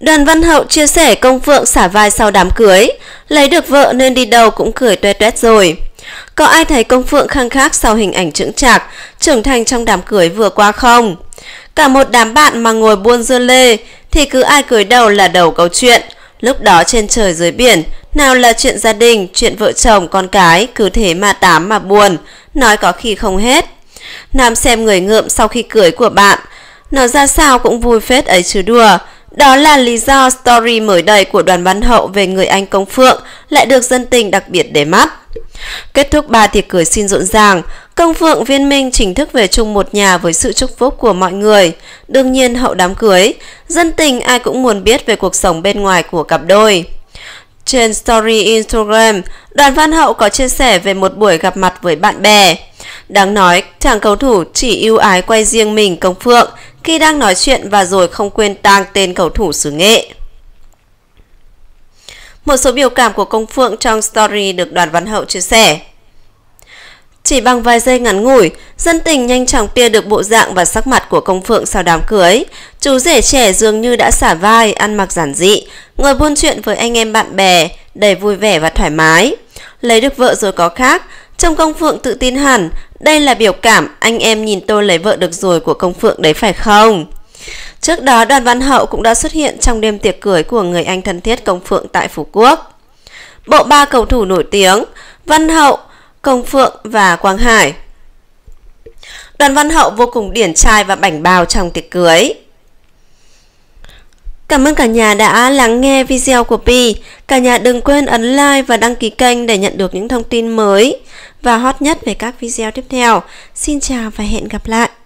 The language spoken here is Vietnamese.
Đoàn Văn Hậu chia sẻ công Phượng xả vai sau đám cưới, lấy được vợ nên đi đâu cũng cười toe toét rồi. Có ai thấy công Phượng khăng khắc sau hình ảnh trưởng trạc, trưởng thành trong đám cưới vừa qua không? Cả một đám bạn mà ngồi buôn dưa lê thì cứ ai cưới đầu là đầu câu chuyện. Lúc đó trên trời dưới biển, nào là chuyện gia đình, chuyện vợ chồng, con cái, cứ thế mà tám mà buồn, nói có khi không hết. Nam xem người ngượm sau khi cưới của bạn, nó ra sao cũng vui phết ấy chứ đùa, đó là lý do story mới đây của đoàn văn hậu về người anh Công Phượng lại được dân tình đặc biệt để mắt. Kết thúc ba tiệc cười xin rộn ràng, Công Phượng Viên Minh chính thức về chung một nhà với sự chúc phúc của mọi người. Đương nhiên hậu đám cưới, dân tình ai cũng muốn biết về cuộc sống bên ngoài của cặp đôi. Trên story Instagram, đoàn văn hậu có chia sẻ về một buổi gặp mặt với bạn bè. Đáng nói, chàng cầu thủ chỉ yêu ái quay riêng mình Công Phượng khi đang nói chuyện và rồi không quên tang tên cầu thủ xứ nghệ. Một số biểu cảm của công phượng trong story được đoàn văn hậu chia sẻ. Chỉ bằng vài giây ngắn ngủi, dân tình nhanh chóng tia được bộ dạng và sắc mặt của công phượng sau đám cưới. Chú rể trẻ dường như đã xả vai, ăn mặc giản dị, ngồi buôn chuyện với anh em bạn bè, đầy vui vẻ và thoải mái. Lấy được vợ rồi có khác, Trông Công Phượng tự tin hẳn, đây là biểu cảm anh em nhìn tôi lấy vợ được rồi của Công Phượng đấy phải không? Trước đó đoàn văn hậu cũng đã xuất hiện trong đêm tiệc cưới của người anh thân thiết Công Phượng tại Phú Quốc. Bộ ba cầu thủ nổi tiếng, Văn Hậu, Công Phượng và Quang Hải. Đoàn Văn Hậu vô cùng điển trai và bảnh bao trong tiệc cưới. Cảm ơn cả nhà đã lắng nghe video của Pi. Cả nhà đừng quên ấn like và đăng ký kênh để nhận được những thông tin mới và hot nhất về các video tiếp theo. Xin chào và hẹn gặp lại.